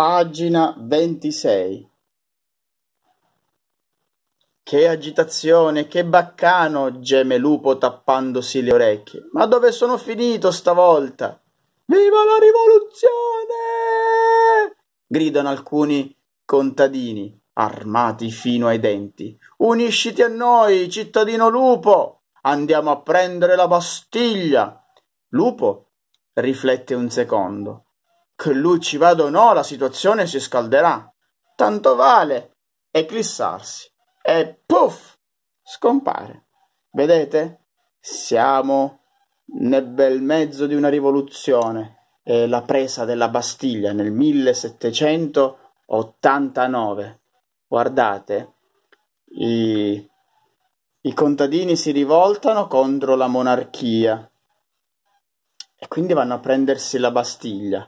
Pagina 26. Che agitazione, che baccano, geme Lupo tappandosi le orecchie. Ma dove sono finito stavolta? Viva la rivoluzione! gridano alcuni contadini, armati fino ai denti. Unisciti a noi, cittadino Lupo! Andiamo a prendere la Bastiglia! Lupo riflette un secondo che lui ci vada o no, la situazione si scalderà. Tanto vale eclissarsi. E puff! Scompare. Vedete? Siamo nel bel mezzo di una rivoluzione. È la presa della Bastiglia nel 1789. Guardate, i, i contadini si rivoltano contro la monarchia e quindi vanno a prendersi la Bastiglia.